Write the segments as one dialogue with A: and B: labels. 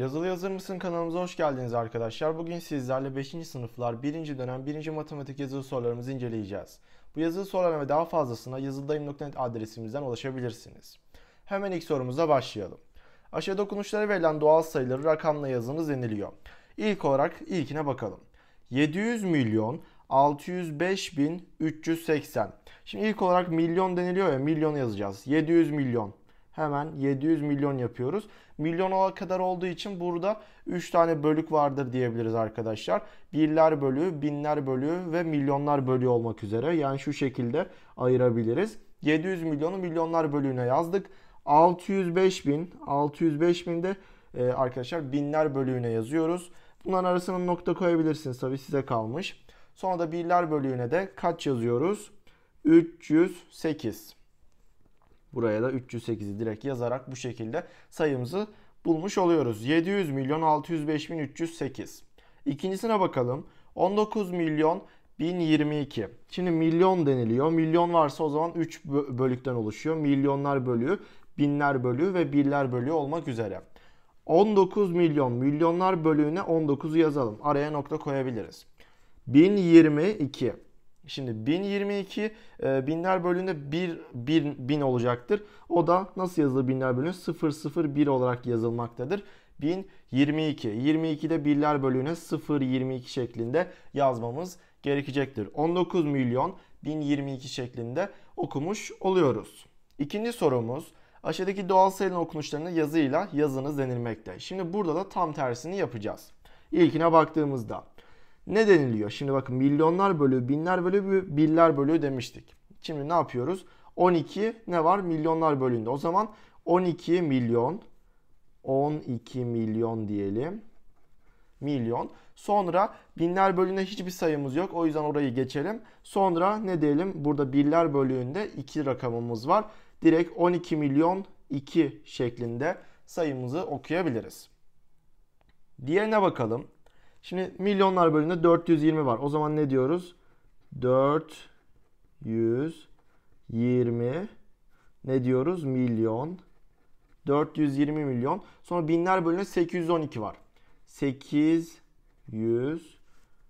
A: Yazılı Yazır mısın kanalımıza hoş geldiniz arkadaşlar. Bugün sizlerle 5. sınıflar 1. dönem 1. matematik yazılı sorularımızı inceleyeceğiz. Bu yazılı sorularına ve daha fazlasına yazıldayım.net adresimizden ulaşabilirsiniz. Hemen ilk sorumuza başlayalım. Aşağı dokunuşlara verilen doğal sayıları rakamla yazınız deniliyor. İlk olarak ilkine bakalım. 700 milyon 605 bin 380. Şimdi ilk olarak milyon deniliyor ya milyon yazacağız. 700 milyon hemen 700 milyon yapıyoruz. Milyon Milyona kadar olduğu için burada 3 tane bölük vardır diyebiliriz arkadaşlar. Birler bölüğü, binler bölüğü ve milyonlar bölüğü olmak üzere. Yani şu şekilde ayırabiliriz. 700 milyonu milyonlar bölüğüne yazdık. 605 bin, 605 bin de e, arkadaşlar binler bölüğüne yazıyoruz. Bunların arasına nokta koyabilirsiniz tabi size kalmış. Sonra da birler bölüğüne de kaç yazıyoruz? 308. Buraya da 308'i direkt yazarak bu şekilde sayımızı bulmuş oluyoruz. 700 milyon 605 bin 308. İkincisine bakalım. 19 milyon 1022. Şimdi milyon deniliyor. Milyon varsa o zaman 3 bölükten oluşuyor. Milyonlar bölüğü, binler bölüğü ve birler bölüğü olmak üzere. 19 milyon milyonlar bölüğüne 19'u yazalım. Araya nokta koyabiliriz. 1022 Şimdi 1022 e, binler bölüğünde 1, 1 bin olacaktır. O da nasıl yazılır binler bölüğü? 001 olarak yazılmaktadır. 1022. 22'de birler bölüğüne 022 şeklinde yazmamız gerekecektir. 19 milyon 1022 şeklinde okumuş oluyoruz. İkinci sorumuz aşağıdaki doğal sayının okunuşlarını yazıyla yazınız denilmekte. Şimdi burada da tam tersini yapacağız. İlkine baktığımızda ne deniliyor? Şimdi bakın milyonlar bölü, binler bölü, biller bölü demiştik. Şimdi ne yapıyoruz? 12 ne var? Milyonlar bölüğünde. O zaman 12 milyon 12 milyon diyelim. Milyon. Sonra binler bölüğünde hiçbir sayımız yok. O yüzden orayı geçelim. Sonra ne diyelim? Burada biller bölüğünde 2 rakamımız var. Direkt 12 milyon 2 şeklinde sayımızı okuyabiliriz. Diğerine bakalım. Şimdi milyonlar bölümünde 420 var. O zaman ne diyoruz? 420 ne diyoruz? Milyon. 420 milyon. Sonra binler bölümünde 812 var. 800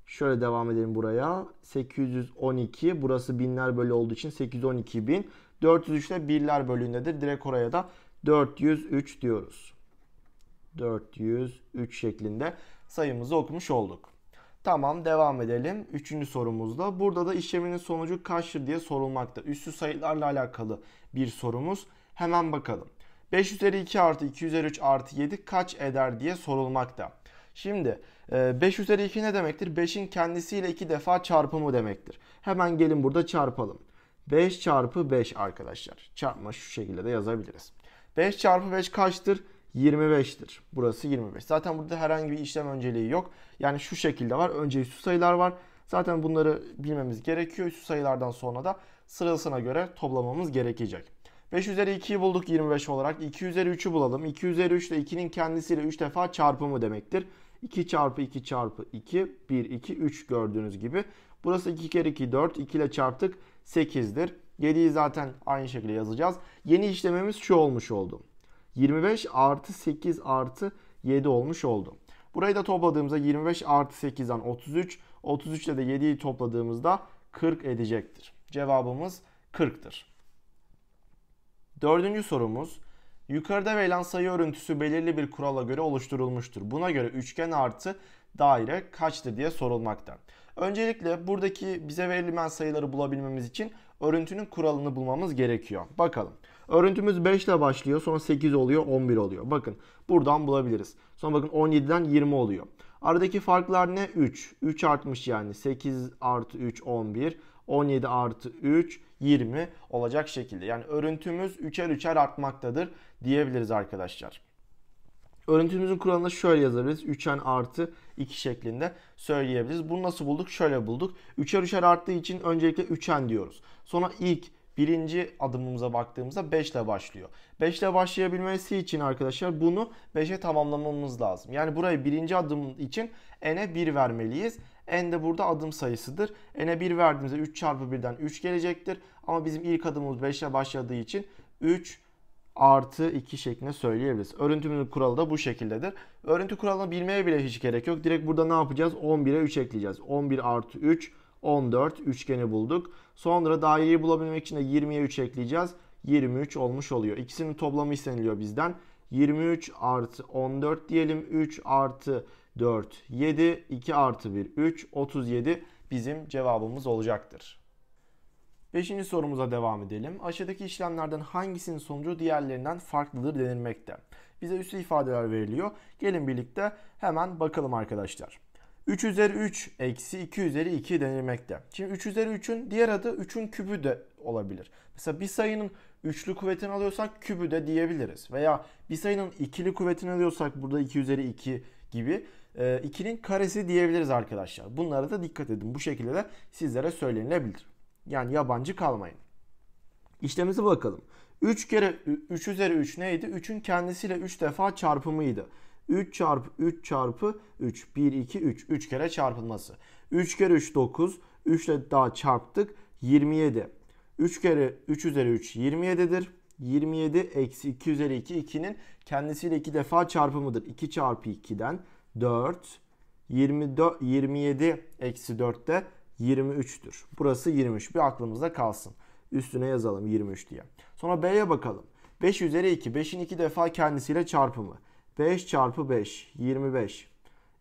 A: Şöyle devam edelim buraya. 812 burası binler bölü olduğu için 812 bin. 403 de birler bölüğündedir. Direkt oraya da 403 diyoruz. 403 şeklinde sayımızı okumuş olduk. Tamam devam edelim. Üçüncü sorumuzda. Burada da işleminin sonucu kaçtır diye sorulmakta. Üstü sayılarla alakalı bir sorumuz. Hemen bakalım. 5 üzeri 2 artı 2 üzeri 3 artı 7 kaç eder diye sorulmakta. Şimdi 5 e, üzeri 2 ne demektir? 5'in kendisiyle 2 defa çarpımı demektir. Hemen gelin burada çarpalım. 5 çarpı 5 arkadaşlar. Çarpma şu şekilde de yazabiliriz. 5 çarpı 5 kaçtır? 25'tir. Burası 25. Zaten burada herhangi bir işlem önceliği yok. Yani şu şekilde var. Önce üstü sayılar var. Zaten bunları bilmemiz gerekiyor. Üstü sayılardan sonra da sırasına göre toplamamız gerekecek. 5 üzeri 2'yi bulduk 25 olarak. 2 üzeri 3'ü bulalım. 2 üzeri 3 ile 2'nin kendisiyle 3 defa çarpımı demektir. 2 çarpı 2 çarpı 2, 1, 2, 3 gördüğünüz gibi. Burası 2 kere 2, 4. 2 ile çarptık 8'dir. 7'yi zaten aynı şekilde yazacağız. Yeni işlemimiz şu olmuş oldu. 25 artı 8 artı 7 olmuş oldu. Burayı da topladığımızda 25 artı 8'den 33. 33 ile de 7'yi topladığımızda 40 edecektir. Cevabımız 40'tır. Dördüncü sorumuz. Yukarıda verilen sayı örüntüsü belirli bir kurala göre oluşturulmuştur. Buna göre üçgen artı daire kaçtı diye sorulmakta. Öncelikle buradaki bize verilen sayıları bulabilmemiz için örüntünün kuralını bulmamız gerekiyor. Bakalım. Örüntümüz 5 ile başlıyor. Sonra 8 oluyor 11 oluyor. Bakın buradan bulabiliriz. Sonra bakın 17'den 20 oluyor. Aradaki farklar ne? 3. 3 artmış yani. 8 artı 3 11. 17 artı 3 20 olacak şekilde. Yani örüntümüz 3'er 3'er artmaktadır diyebiliriz arkadaşlar. Örüntümüzün kuralını şöyle yazabiliriz. 3 artı 2 şeklinde söyleyebiliriz. Bunu nasıl bulduk? Şöyle bulduk. 3'er 3'er arttığı için öncelikle 3 diyoruz. Sonra ilk birinci adımımıza baktığımızda 5 ile başlıyor. 5 ile başlayabilmesi için arkadaşlar bunu 5'e tamamlamamız lazım. Yani burayı birinci adım için n'e 1 vermeliyiz. n de burada adım sayısıdır. n'e 1 verdiğimizde 3 çarpı 1'den 3 gelecektir. Ama bizim ilk adımımız 5 ile başladığı için 3 artı 2 şeklinde söyleyebiliriz. Örüntümüzün kuralı da bu şekildedir. Örüntü kuralını bilmeye bile hiç gerek yok. Direkt burada ne yapacağız? 11'e 3 ekleyeceğiz. 11 artı 3 14 üçgeni bulduk. Sonra daireyi bulabilmek için de 20'ye 3 ekleyeceğiz. 23 olmuş oluyor. İkisinin toplamı isteniliyor bizden. 23 artı 14 diyelim. 3 artı 4 7. 2 artı 1 3. 37 bizim cevabımız olacaktır. Beşinci sorumuza devam edelim. Aşağıdaki işlemlerden hangisinin sonucu diğerlerinden farklıdır denilmekte. Bize üslü ifadeler veriliyor. Gelin birlikte hemen bakalım arkadaşlar. 3 üzeri 3 eksi 2 üzeri 2 denilmekte. Şimdi 3 üzeri 3'ün diğer adı 3'ün kübü de olabilir. Mesela bir sayının üçlü kuvvetini alıyorsak kübü de diyebiliriz. Veya bir sayının ikili kuvvetini alıyorsak burada 2 üzeri 2 gibi 2'nin e, karesi diyebiliriz arkadaşlar. Bunlara da dikkat edin. Bu şekilde de sizlere söylenilebilir. Yani yabancı kalmayın. İşlemimize bakalım. 3 kere 3 üzeri 3 neydi? 3'ün kendisiyle 3 defa çarpımıydı. 3 çarpı 3 çarpı 3. 1, 2, 3. 3 kere çarpılması. 3 kere 3 9. 3 ile daha çarptık. 27. 3 kere 3 üzeri 3 27'dir. 27 eksi 2 üzeri 2 2'nin kendisiyle 2 defa çarpımıdır. 2 çarpı 2'den 4. 24, 27 eksi 4 de 23'tür. Burası 23. Bir aklımızda kalsın. Üstüne yazalım 23 diye. Sonra B'ye bakalım. 5 üzeri 2. 5'in 2 defa kendisiyle çarpımı. 5 çarpı 5 25.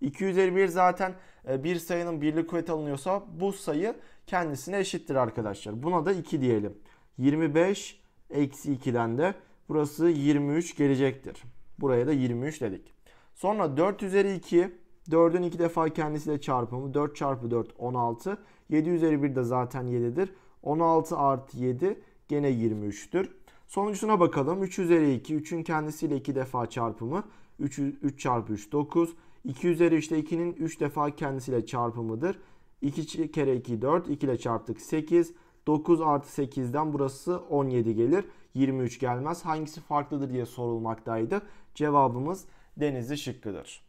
A: 2 üzeri zaten e, bir sayının birlik kuvveti alınıyorsa bu sayı kendisine eşittir arkadaşlar. Buna da 2 diyelim. 25 eksi 2'den de burası 23 gelecektir. Buraya da 23 dedik. Sonra 4 üzeri 2 4'ün 2 defa kendisiyle çarpımı 4 çarpı 4 16. 7 üzeri 1 de zaten 7'dir. 16 artı 7 gene 23'tür. Sonucuna bakalım. 3 üzeri 2 3'ün kendisiyle 2 defa çarpımı 3, 3 çarpı 3 9. 2 üzeri 3'te 2'nin 3 defa kendisiyle çarpımıdır. 2 kere 2 4. 2 ile çarptık 8. 9 artı 8'den burası 17 gelir. 23 gelmez. Hangisi farklıdır diye sorulmaktaydı. Cevabımız denizli şıkkıdır.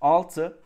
A: 6.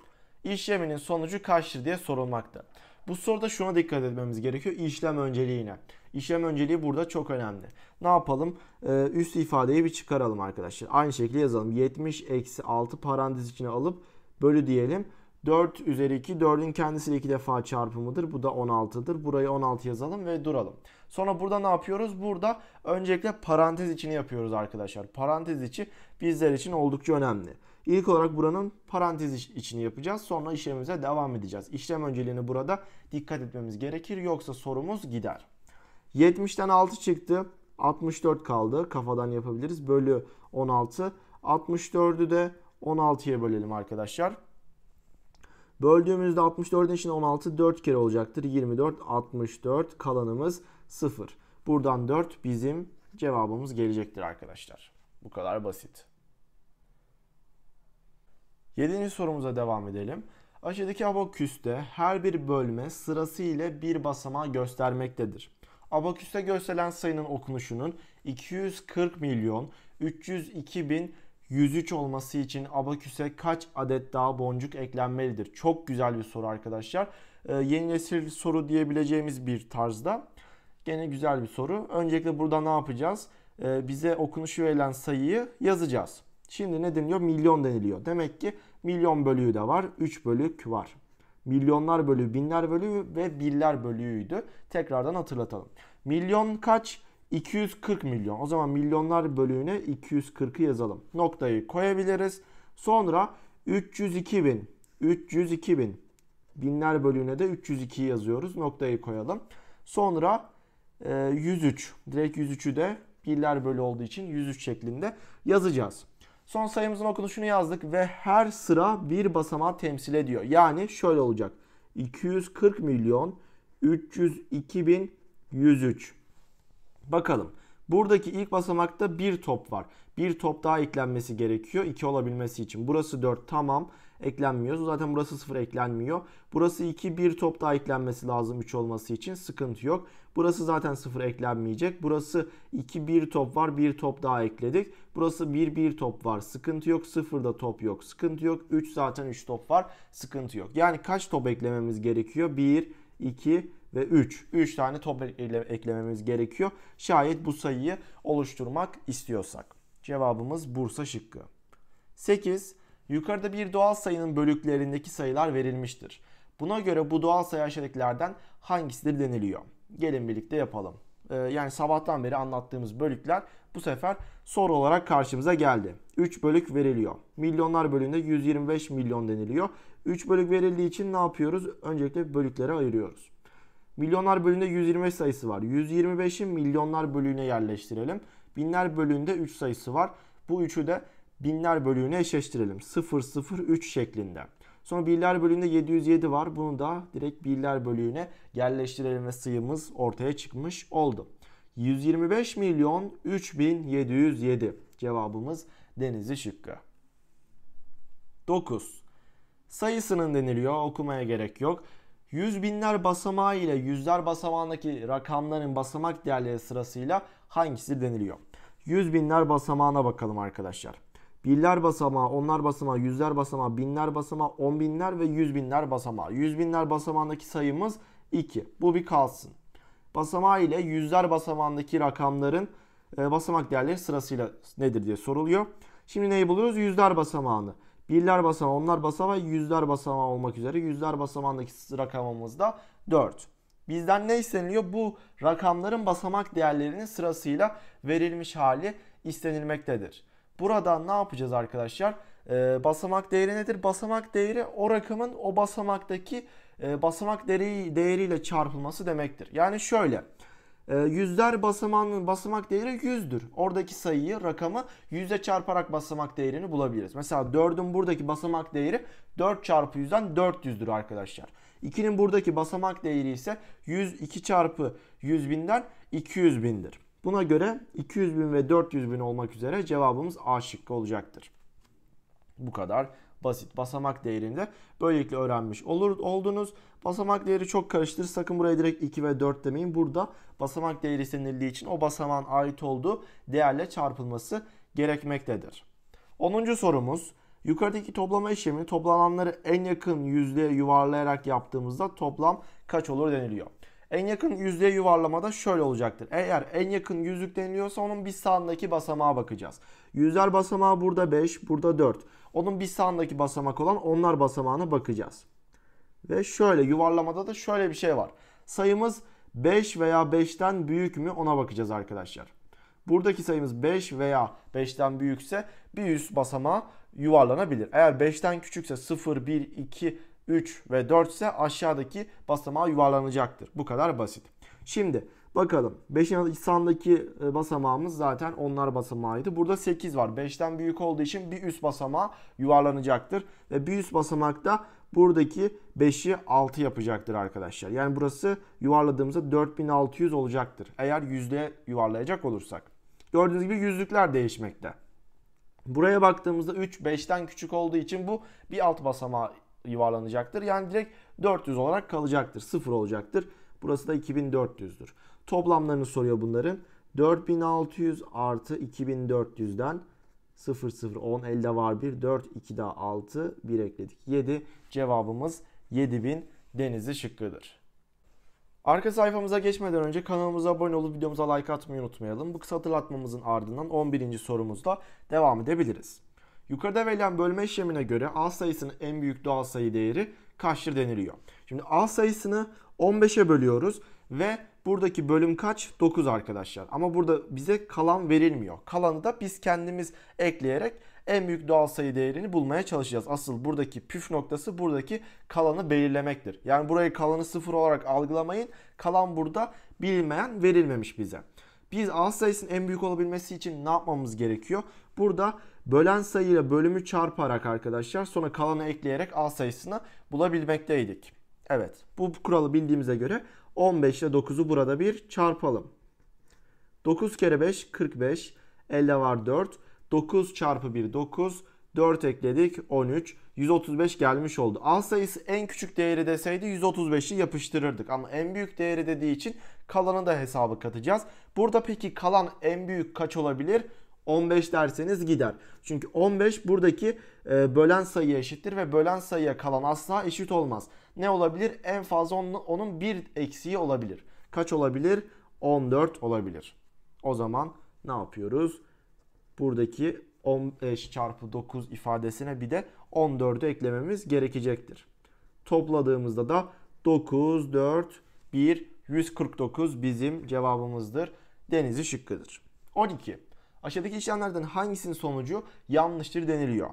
A: İşleminin sonucu kaçtır diye sorulmakta. Bu soruda şuna dikkat etmemiz gerekiyor. İşlem önceliğine. İşlem önceliği burada çok önemli. Ne yapalım? Ee, üst ifadeyi bir çıkaralım arkadaşlar. Aynı şekilde yazalım. 70 eksi 6 parantez içine alıp bölü diyelim. 4 üzeri 2 4'ün kendisiyle 2 defa çarpımıdır. Bu da 16'dır. Burayı 16 yazalım ve duralım. Sonra burada ne yapıyoruz? Burada öncelikle parantez içini yapıyoruz arkadaşlar. Parantez içi bizler için oldukça önemli. İlk olarak buranın parantez içini yapacağız. Sonra işlemimize devam edeceğiz. İşlem önceliğini burada dikkat etmemiz gerekir. Yoksa sorumuz gider. 70'ten 6 çıktı. 64 kaldı. Kafadan yapabiliriz. Bölü 16. 64'ü de 16'ya bölelim arkadaşlar. Böldüğümüzde 64'ün içinde 16 4 kere olacaktır. 24, 64 kalanımız 0. Buradan 4 bizim cevabımız gelecektir arkadaşlar. Bu kadar basit. 7. sorumuza devam edelim. Aşağıdaki abaküste her bir bölme sırası ile bir basamağı göstermektedir. Abaküste gösterilen sayının okunuşunun 240 milyon 302 bin 103 olması için abaküse kaç adet daha boncuk eklenmelidir? Çok güzel bir soru arkadaşlar. Ee, yeni nesil soru diyebileceğimiz bir tarzda. Gene güzel bir soru. Öncelikle burada ne yapacağız? Ee, bize okunuşu verilen sayıyı yazacağız. Şimdi ne deniliyor? Milyon deniliyor. Demek ki milyon bölüğü de var. 3 bölük var. Milyonlar bölüğü, binler bölüğü ve birler bölüğüydü. Tekrardan hatırlatalım. Milyon kaç? 240 milyon. O zaman milyonlar bölüğüne 240'ı yazalım. Noktayı koyabiliriz. Sonra 302 bin. 302 bin. Binler bölüğüne de 302 yazıyoruz. Noktayı koyalım. Sonra e, 103. Direkt 103'ü de birler bölü olduğu için 103 şeklinde yazacağız. Son sayımızın okunuşunu yazdık ve her sıra bir basamağı temsil ediyor. Yani şöyle olacak. 240 milyon 302 bin 103. Bakalım. Buradaki ilk basamakta bir top var. Bir top daha eklenmesi gerekiyor 2 olabilmesi için. Burası 4 tamam eklenmiyor. Zaten burası 0 eklenmiyor. Burası 2 bir top daha eklenmesi lazım 3 olması için sıkıntı yok. Burası zaten 0 eklenmeyecek. Burası 2 bir top var bir top daha ekledik. Burası 1 bir top var sıkıntı yok. da top yok sıkıntı yok. 3 zaten 3 top var sıkıntı yok. Yani kaç top eklememiz gerekiyor? 1, 2, ve 3. 3 tane top eklememiz gerekiyor. Şayet bu sayıyı oluşturmak istiyorsak. Cevabımız Bursa şıkkı. 8. Yukarıda bir doğal sayının bölüklerindeki sayılar verilmiştir. Buna göre bu doğal sayı aşağıdakilerden hangisidir deniliyor. Gelin birlikte yapalım. Ee, yani sabahtan beri anlattığımız bölükler bu sefer soru olarak karşımıza geldi. 3 bölük veriliyor. Milyonlar bölüğünde 125 milyon deniliyor. 3 bölük verildiği için ne yapıyoruz? Öncelikle bölüklere ayırıyoruz. Milyonlar bölüğünde 125 sayısı var. 125'i milyonlar bölüğüne yerleştirelim. Binler bölüğünde 3 sayısı var. Bu üçü de binler bölüğüne eşleştirelim. 003 şeklinde. Sonra birler bölüğünde 707 var. Bunu da direkt birler bölüğüne yerleştirelim ve sayımız ortaya çıkmış oldu. 125 milyon 3707 cevabımız denizli şıkkı. 9. Sayısının deniliyor okumaya gerek yok. Yüz binler basamağı ile yüzler basamağındaki rakamların basamak değerleri sırasıyla hangisi deniliyor? Yüz binler basamağına bakalım arkadaşlar. Birler basamağı, onlar basamağı, yüzler basamağı, binler basamağı, on binler ve yüz binler basamağı. Yüz binler basamağındaki sayımız 2. Bu bir kalsın. Basamağı ile yüzler basamağındaki rakamların e, basamak değerleri sırasıyla nedir diye soruluyor. Şimdi neyi buluyoruz? Yüzler basamağını. Birler basamağı, onlar basamağı, yüzler basamağı olmak üzere. Yüzler basamağındaki rakamımız da 4. Bizden ne isteniliyor? Bu rakamların basamak değerlerinin sırasıyla verilmiş hali istenilmektedir. Burada ne yapacağız arkadaşlar? Ee, basamak değeri nedir? Basamak değeri o rakamın o basamaktaki e, basamak değeri, değeriyle çarpılması demektir. Yani şöyle ee, yüzler basamanın basamak değeri yüzdür. Oradaki sayıyı, rakamı yüzde çarparak basamak değerini bulabiliriz. Mesela 4'ün buradaki basamak değeri 4 çarpı 100'den 400'dür arkadaşlar. 2'nin buradaki basamak değeri ise 102 çarpı 100 binden 200 bindir. Buna göre 200 bin ve 400 bin olmak üzere cevabımız A şıkkı olacaktır. Bu kadar basit basamak değerinde. Böylelikle öğrenmiş olur oldunuz. Basamak değeri çok karıştır. Sakın buraya direkt 2 ve 4 demeyin. Burada basamak değeri sinirliği için o basamağın ait olduğu değerle çarpılması gerekmektedir. 10. sorumuz. Yukarıdaki toplama işlemini toplananları en yakın yüzdeye yuvarlayarak yaptığımızda toplam kaç olur deniliyor. En yakın yüzdeye yuvarlamada şöyle olacaktır. Eğer en yakın yüzlük deniliyorsa onun bir sağındaki basamağa bakacağız. Yüzler basamağı burada 5, burada 4. Onun bir sağındaki basamak olan onlar basamağına bakacağız. Ve şöyle yuvarlamada da şöyle bir şey var. Sayımız 5 veya 5'ten büyük mü ona bakacağız arkadaşlar. Buradaki sayımız 5 veya 5'ten büyükse bir üst basamağa yuvarlanabilir. Eğer 5'ten küçükse 0, 1, 2, 3 ve 4 ise aşağıdaki basamağa yuvarlanacaktır. Bu kadar basit. Şimdi Bakalım. 5. sandaki e, basamağımız zaten onlar basamağıydı. Burada 8 var. 5'ten büyük olduğu için bir üst basamağa yuvarlanacaktır. Ve bir üst basamakta buradaki 5'i 6 yapacaktır arkadaşlar. Yani burası yuvarladığımızda 4600 olacaktır. Eğer yüzde yuvarlayacak olursak. Gördüğünüz gibi yüzlükler değişmekte. Buraya baktığımızda 3 5'ten küçük olduğu için bu bir alt basamağa yuvarlanacaktır. Yani direkt 400 olarak kalacaktır. 0 olacaktır. Burası da 2400'dür. Toplamlarını soruyor bunların. 4600 artı 2400'den 0 0 10 elde var 1 4 2 daha 6 1 ekledik 7 cevabımız 7000 denizi şıkkıdır. Arka sayfamıza geçmeden önce kanalımıza abone olup videomuza like atmayı unutmayalım. Bu kısa hatırlatmamızın ardından 11. sorumuzda devam edebiliriz. Yukarıda verilen bölme işlemine göre A sayısının en büyük doğal sayı değeri kaçtır deniliyor. Şimdi A sayısını 15'e bölüyoruz ve buradaki bölüm kaç? 9 arkadaşlar. Ama burada bize kalan verilmiyor. Kalanı da biz kendimiz ekleyerek en büyük doğal sayı değerini bulmaya çalışacağız. Asıl buradaki püf noktası buradaki kalanı belirlemektir. Yani burayı kalanı sıfır olarak algılamayın. Kalan burada bilinmeyen verilmemiş bize. Biz A sayısının en büyük olabilmesi için ne yapmamız gerekiyor? Burada bölen sayıyla bölümü çarparak arkadaşlar sonra kalanı ekleyerek A sayısını bulabilmekteydik. Evet bu kuralı bildiğimize göre 15 ile 9'u burada bir çarpalım. 9 kere 5 45. Elde var 4. 9 çarpı 1 9. 4 ekledik 13. 135 gelmiş oldu. Al sayısı en küçük değeri deseydi 135'i yapıştırırdık. Ama en büyük değeri dediği için kalanı da hesabı katacağız. Burada peki kalan en büyük kaç olabilir? 15 derseniz gider. Çünkü 15 buradaki e, bölen sayıya eşittir ve bölen sayıya kalan asla eşit olmaz. Ne olabilir? En fazla onun, onun bir eksiği olabilir. Kaç olabilir? 14 olabilir. O zaman ne yapıyoruz? Buradaki 15 e, çarpı 9 ifadesine bir de 14'ü eklememiz gerekecektir. Topladığımızda da 9, 4, 1, 149 bizim cevabımızdır. Denizi şıkkıdır. 12. Aşağıdaki işlemlerden hangisinin sonucu yanlıştır deniliyor?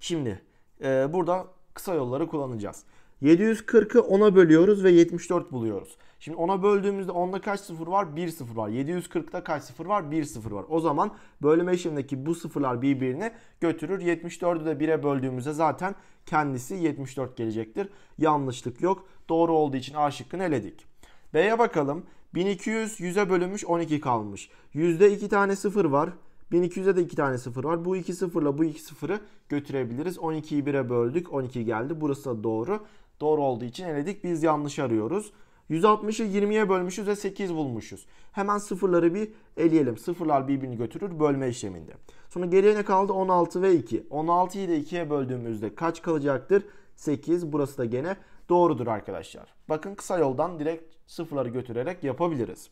A: Şimdi e, burada kısa yolları kullanacağız. 740'ı 10'a bölüyoruz ve 74 buluyoruz. Şimdi 10'a böldüğümüzde 10'da kaç sıfır var? 1 sıfır var. 740'da kaç sıfır var? 1 sıfır var. O zaman bölme işlemindeki bu sıfırlar birbirini götürür. 74'ü de 1'e böldüğümüzde zaten kendisi 74 gelecektir. Yanlışlık yok. Doğru olduğu için A şıkkını eledik. B'ye bakalım. 1200 100'e bölünmüş 12 kalmış. Yüzde 2 tane sıfır var. 1200'e de 2 tane 0 var. Bu 2 sıfırla bu 2 sıfırı götürebiliriz. 12'yi 1'e böldük. 12 geldi. Burası da doğru. Doğru olduğu için eledik. Biz yanlış arıyoruz. 160'ı 20'ye bölmüşüz ve 8 bulmuşuz. Hemen sıfırları bir eleyelim. Sıfırlar birbirini götürür bölme işleminde. Sonra geriye ne kaldı? 16 ve 2. 16'yı da 2'ye böldüğümüzde kaç kalacaktır? 8. Burası da gene doğrudur arkadaşlar. Bakın kısa yoldan direkt sıfırları götürerek yapabiliriz.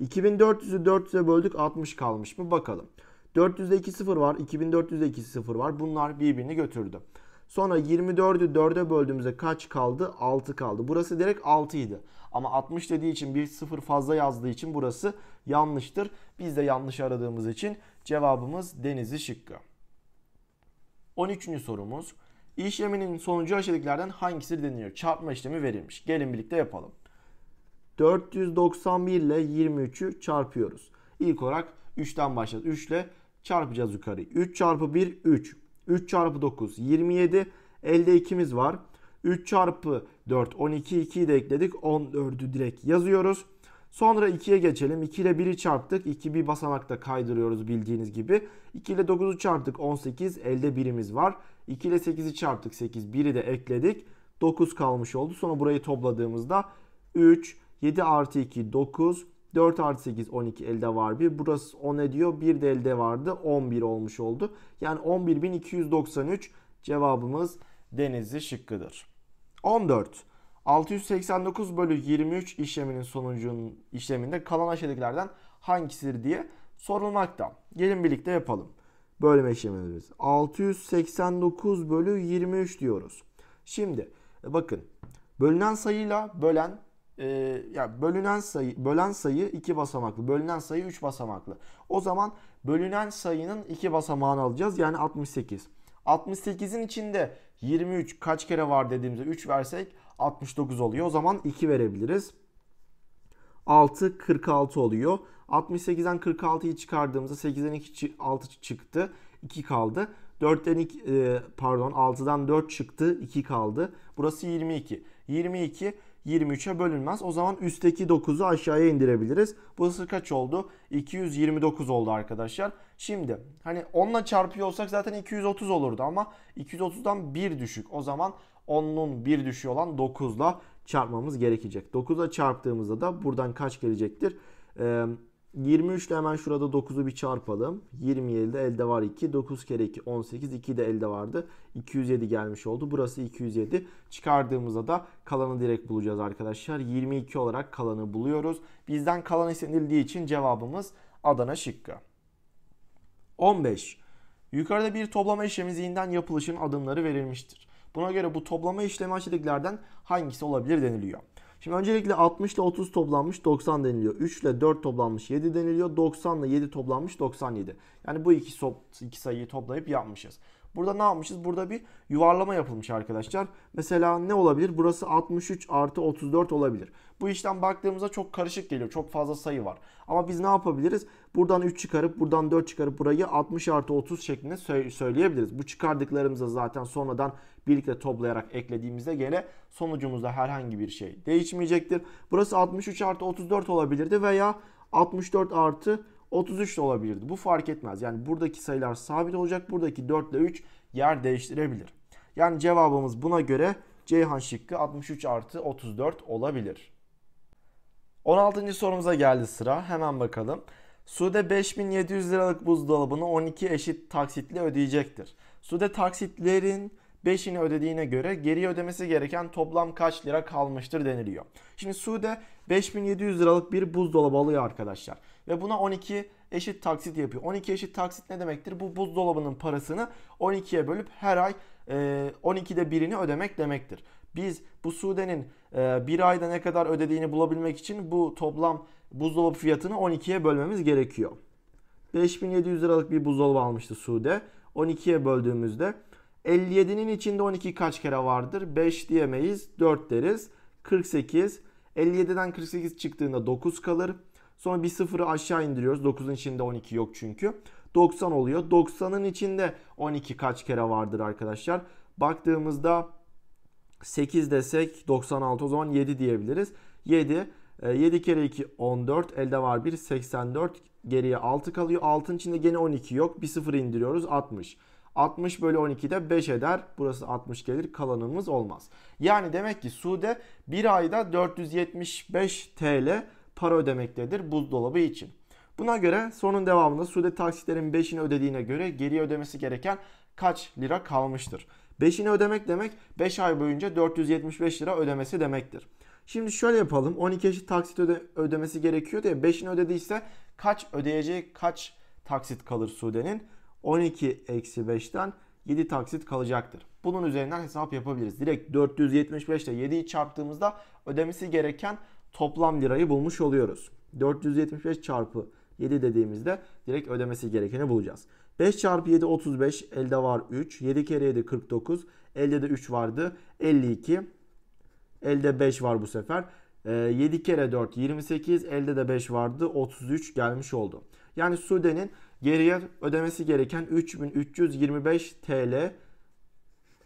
A: 2400'ü 400'e böldük 60 kalmış mı bakalım. 400'de 2 0 var. 2400'de 2 0 var. Bunlar birbirini götürdü. Sonra 24'ü 4'e böldüğümüzde kaç kaldı? 6 kaldı. Burası direkt 6 idi. Ama 60 dediği için bir 0 fazla yazdığı için burası yanlıştır. Biz de yanlış aradığımız için cevabımız denizi şıkkı. 13. sorumuz. İşleminin sonucu aşağıdakilerden hangisi deniyor? Çarpma işlemi verilmiş. Gelin birlikte yapalım. 491 ile 23'ü çarpıyoruz. İlk olarak 3'ten başladık. 3 ile Çarpacağız yukarı. 3 çarpı 1 3. 3 çarpı 9 27. Elde 2'miz var. 3 çarpı 4 12 2'yi de ekledik. 14'ü direkt yazıyoruz. Sonra 2'ye geçelim. 2 ile 1'i çarptık. 2 bir basamakta kaydırıyoruz bildiğiniz gibi. 2 ile 9'u çarptık 18. Elde 1'imiz var. 2 ile 8'i çarptık 8. 1'i de ekledik. 9 kalmış oldu. Sonra burayı topladığımızda 3, 7 artı 2, 9, 4 artı 8 12 elde var bir. Burası 10 ediyor. Bir de elde vardı. 11 olmuş oldu. Yani 11.293 cevabımız Denizli şıkkıdır. 14. 689 bölü 23 işleminin sonucunun işleminde kalan aşağıdakilerden hangisidir diye sorulmakta. Gelin birlikte yapalım. Bölme işlemimiz. 689 bölü 23 diyoruz. Şimdi e, bakın bölünen sayıyla bölen e, ya yani bölünen sayı bölen sayı 2 basamaklı, bölünen sayı 3 basamaklı. O zaman bölünen sayının 2 basamağını alacağız. Yani 68. 68'in içinde 23 kaç kere var dediğimizde 3 versek 69 oluyor. O zaman 2 verebiliriz. 6 46 oluyor. 68'den 46'yı çıkardığımızda 8'den 2 6 çıktı. 2 kaldı. 4'ten 2 e, pardon 6'dan 4 çıktı. 2 kaldı. Burası 22. 22 23'e bölünmez. O zaman üstteki 9'u aşağıya indirebiliriz. Burası kaç oldu? 229 oldu arkadaşlar. Şimdi hani 10 ile çarpıyor olsak zaten 230 olurdu ama 230'dan 1 düşük. O zaman 10'un 1 düşüğü olan 9 ile çarpmamız gerekecek. 9'a çarptığımızda da buradan kaç gelecektir? Ee, 23 ile hemen şurada 9'u bir çarpalım. 27'de elde var 2. 9 kere 2 18. 2 de elde vardı. 207 gelmiş oldu. Burası 207. Çıkardığımızda da kalanı direkt bulacağız arkadaşlar. 22 olarak kalanı buluyoruz. Bizden kalan istenildiği için cevabımız Adana şıkkı. 15. Yukarıda bir toplama işlemizliğinden yapılışın adımları verilmiştir. Buna göre bu toplama işlemi aşağıdakilerden hangisi olabilir deniliyor. Şimdi öncelikle 60 ile 30 toplanmış 90 deniliyor. 3 ile 4 toplanmış 7 deniliyor. 90 ile 7 toplanmış 97. Yani bu iki, so iki sayıyı toplayıp yapmışız. Burada ne yapmışız? Burada bir yuvarlama yapılmış arkadaşlar. Mesela ne olabilir? Burası 63 artı 34 olabilir. Bu işlem baktığımızda çok karışık geliyor. Çok fazla sayı var. Ama biz ne yapabiliriz? Buradan 3 çıkarıp buradan 4 çıkarıp burayı 60 artı 30 şeklinde söyleyebiliriz. Bu çıkardıklarımızı zaten sonradan birlikte toplayarak eklediğimizde gene sonucumuzda herhangi bir şey değişmeyecektir. Burası 63 artı 34 olabilirdi veya 64 artı 33 de olabilirdi. Bu fark etmez. Yani buradaki sayılar sabit olacak. Buradaki 4 ile 3 yer değiştirebilir. Yani cevabımız buna göre Ceyhan şıkkı 63 artı 34 olabilir. 16. sorumuza geldi sıra. Hemen bakalım. Sude 5700 liralık buzdolabını 12 eşit taksitle ödeyecektir. Sude taksitlerin 5'ini ödediğine göre geri ödemesi gereken toplam kaç lira kalmıştır deniliyor. Şimdi Sude 5700 liralık bir buzdolabı alıyor arkadaşlar. Ve buna 12 eşit taksit yapıyor. 12 eşit taksit ne demektir? Bu buzdolabının parasını 12'ye bölüp her ay 12'de e, birini ödemek demektir. Biz bu Sude'nin e, bir ayda ne kadar ödediğini bulabilmek için bu toplam buzdolabı fiyatını 12'ye bölmemiz gerekiyor. 5700 liralık bir buzdolabı almıştı Sude. 12'ye böldüğümüzde 57'nin içinde 12 kaç kere vardır? 5 diyemeyiz. 4 deriz. 48. 57'den 48 çıktığında 9 kalır. Sonra bir sıfırı aşağı indiriyoruz. 9'un içinde 12 yok çünkü. 90 oluyor. 90'ın içinde 12 kaç kere vardır arkadaşlar? Baktığımızda 8 desek 96 o zaman 7 diyebiliriz. 7 7 e, kere 2 14 elde var 1 84 geriye 6 kalıyor. 6'ın içinde gene 12 yok. Bir sıfır indiriyoruz 60. 60 bölü 12'de 5 eder. Burası 60 gelir kalanımız olmaz. Yani demek ki Sude bir ayda 475 TL para ödemektedir buzdolabı için. Buna göre sonun devamında Sude taksitlerin 5'ini ödediğine göre geri ödemesi gereken kaç lira kalmıştır? 5'ini ödemek demek 5 ay boyunca 475 lira ödemesi demektir. Şimdi şöyle yapalım. 12 eşit taksit öde ödemesi gerekiyor diye 5'ini ödediyse kaç ödeyeceği kaç taksit kalır Sude'nin? 12 eksi 5'ten 7 taksit kalacaktır. Bunun üzerinden hesap yapabiliriz. Direkt 475 ile 7'yi çarptığımızda ödemesi gereken toplam lirayı bulmuş oluyoruz. 475 çarpı 7 dediğimizde direkt ödemesi gerekeni bulacağız. 5 çarpı 7 35 elde var 3. 7 kere 7 49. Elde de 3 vardı 52. Elde 5 var bu sefer. 7 ee, kere 4 28 elde de 5 vardı 33 gelmiş oldu. Yani Sude'nin geriye ödemesi gereken 3325 TL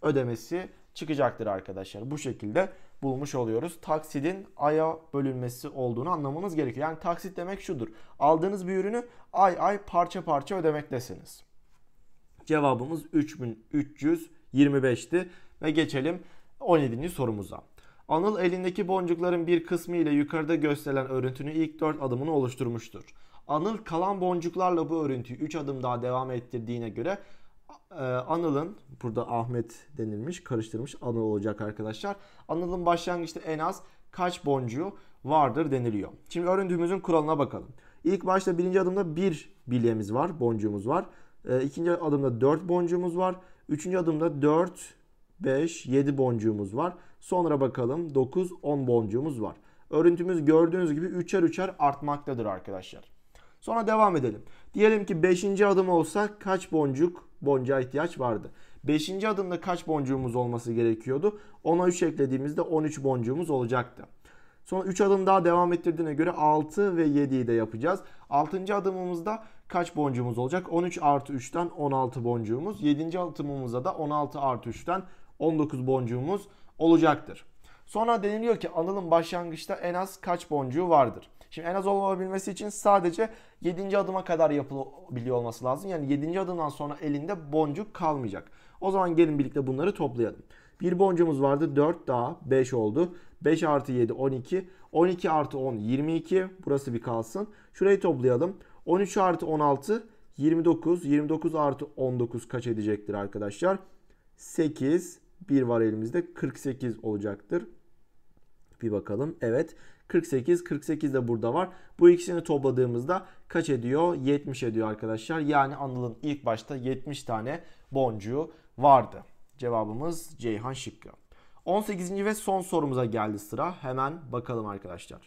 A: ödemesi çıkacaktır arkadaşlar. Bu şekilde bulmuş oluyoruz. Taksidin aya bölünmesi olduğunu anlamamız gerekiyor. Yani taksit demek şudur. Aldığınız bir ürünü ay ay parça parça ödemektesiniz. Cevabımız 3325'ti ve geçelim 17. sorumuza. Anıl elindeki boncukların bir kısmı ile yukarıda gösterilen örüntünün ilk 4 adımını oluşturmuştur. Anıl kalan boncuklarla bu örüntüyü 3 adım daha devam ettirdiğine göre e, Anıl'ın burada Ahmet denilmiş karıştırmış Anıl olacak arkadaşlar. Anıl'ın başlangıçta en az kaç boncuğu vardır deniliyor. Şimdi örüntümüzün kuralına bakalım. İlk başta birinci adımda bir bilyemiz var, boncuğumuz var. E, ikinci adımda dört boncuğumuz var. Üçüncü adımda dört, beş, yedi boncuğumuz var. Sonra bakalım dokuz, on boncuğumuz var. Örüntümüz gördüğünüz gibi üçer üçer artmaktadır arkadaşlar. Sonra devam edelim. Diyelim ki 5. adım olsa kaç boncuk boncuğa ihtiyaç vardı? 5. adımda kaç boncuğumuz olması gerekiyordu? Ona 3 eklediğimizde 13 boncuğumuz olacaktı. Sonra 3 adım daha devam ettirdiğine göre 6 ve 7'yi de yapacağız. 6. adımımızda kaç boncuğumuz olacak? 13 artı 3'ten 16 boncuğumuz. 7. adımımızda da 16 artı 3'ten 19 boncuğumuz olacaktır. Sonra deniliyor ki anılın başlangıçta en az kaç boncuğu vardır? Şimdi en az olabilmesi için sadece 7. adıma kadar yapılabiliyor olması lazım. Yani 7. adımdan sonra elinde boncuk kalmayacak. O zaman gelin birlikte bunları toplayalım. Bir boncuğumuz vardı. 4 daha 5 oldu. 5 artı 7 12. 12 artı 10 22. Burası bir kalsın. Şurayı toplayalım. 13 artı 16 29. 29 artı 19 kaç edecektir arkadaşlar? 8. 1 var elimizde. 48 olacaktır. Bir bakalım. Evet. 48. 48 de burada var. Bu ikisini topladığımızda kaç ediyor? 70 ediyor arkadaşlar. Yani Anıl'ın ilk başta 70 tane boncuğu vardı. Cevabımız Ceyhan şıkkı. 18. ve son sorumuza geldi sıra. Hemen bakalım arkadaşlar.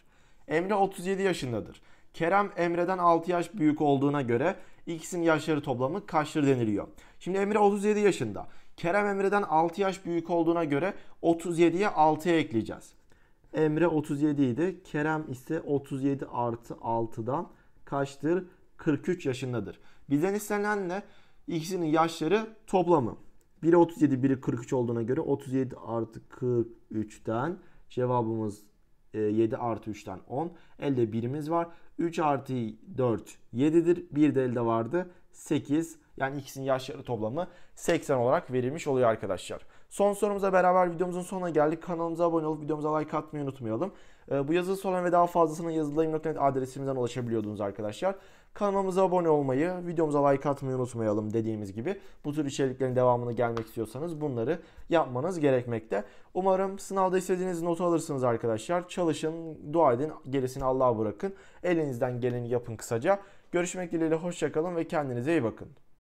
A: Emre 37 yaşındadır. Kerem Emre'den 6 yaş büyük olduğuna göre ikisinin yaşları toplamı kaçtır deniliyor. Şimdi Emre 37 yaşında. Kerem Emre'den 6 yaş büyük olduğuna göre 37'ye 6'ya ekleyeceğiz. Emre 37 idi. Kerem ise 37 artı 6'dan kaçtır? 43 yaşındadır. Bizden istenen ne? İkisinin yaşları toplamı. Biri 37, biri 43 olduğuna göre 37 artı 43'ten cevabımız 7 e, artı 3'ten 10. Elde 1'imiz var. 3 artı 4 7'dir. Bir de elde vardı. 8. Yani ikisinin yaşları toplamı 80 olarak verilmiş oluyor arkadaşlar. Son sorumuza beraber videomuzun sonuna geldik. Kanalımıza abone olup videomuza like atmayı unutmayalım. Ee, bu yazı soran ve daha fazlasına yazılayım.net adresimizden ulaşabiliyordunuz arkadaşlar. Kanalımıza abone olmayı, videomuza like atmayı unutmayalım dediğimiz gibi. Bu tür içeriklerin devamını gelmek istiyorsanız bunları yapmanız gerekmekte. Umarım sınavda istediğiniz notu alırsınız arkadaşlar. Çalışın, dua edin, gerisini Allah'a bırakın. Elinizden geleni yapın kısaca. Görüşmek dileğiyle hoşçakalın ve kendinize iyi bakın.